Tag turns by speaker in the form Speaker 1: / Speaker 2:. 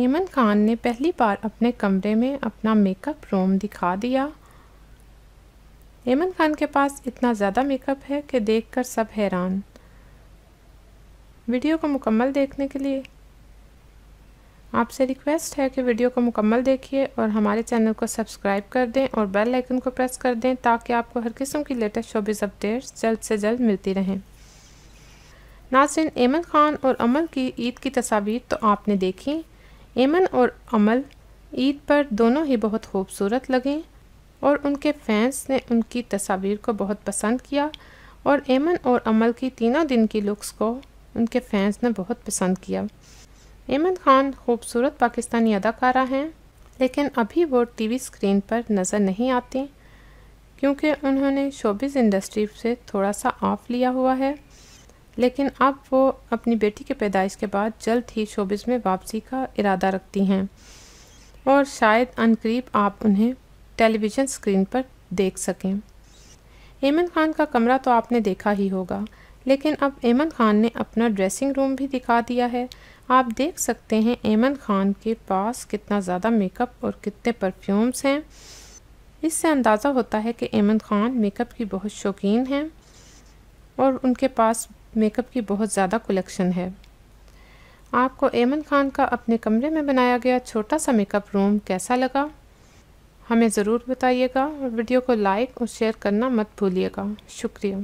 Speaker 1: हेमंत खान ने पहली बार अपने कमरे में अपना मेकअप रूम दिखा दिया हेमंत खान के पास इतना ज़्यादा मेकअप है कि देखकर सब हैरान वीडियो को मुकम्मल देखने के लिए आपसे रिक्वेस्ट है कि वीडियो को मुकम्मल देखिए और हमारे चैनल को सब्सक्राइब कर दें और बेल आइकन को प्रेस कर दें ताकि आपको हर किस्म की लेटेस्ट शोबिज़ अपडेट्स जल्द से जल्द मिलती रहें नासिन एमन खान और अमल की ईद की तस्वीर तो आपने देखी ऐमन और अमल ईद पर दोनों ही बहुत खूबसूरत लगे और उनके फैंस ने उनकी तस्वीर को बहुत पसंद किया और ऐमन और अमल की तीनों दिन की लुक्स को उनके फैंस ने बहुत पसंद किया ऐमन खान खूबसूरत पाकिस्तानी अदाकारा हैं लेकिन अभी वो टीवी स्क्रीन पर नज़र नहीं आती क्योंकि उन्होंने शोबिज़ इंडस्ट्री से थोड़ा सा ऑफ लिया हुआ है लेकिन अब वो अपनी बेटी के पैदाइश के बाद जल्द ही शोबिस में वापसी का इरादा रखती हैं और शायद अनकरीब आप उन्हें टेलीविज़न स्क्रीन पर देख सकें ऐमन खान का कमरा तो आपने देखा ही होगा लेकिन अब ऐमन खान ने अपना ड्रेसिंग रूम भी दिखा दिया है आप देख सकते हैं ऐमन खान के पास कितना ज़्यादा मेकअप और कितने परफ्यूम्स हैं इससे अंदाज़ा होता है कि ऐमन खान मेकअप की बहुत शौकीन हैं और उनके पास मेकअप की बहुत ज़्यादा कलेक्शन है आपको एमन खान का अपने कमरे में बनाया गया छोटा सा मेकअप रूम कैसा लगा हमें ज़रूर बताइएगा वीडियो को लाइक और शेयर करना मत भूलिएगा शुक्रिया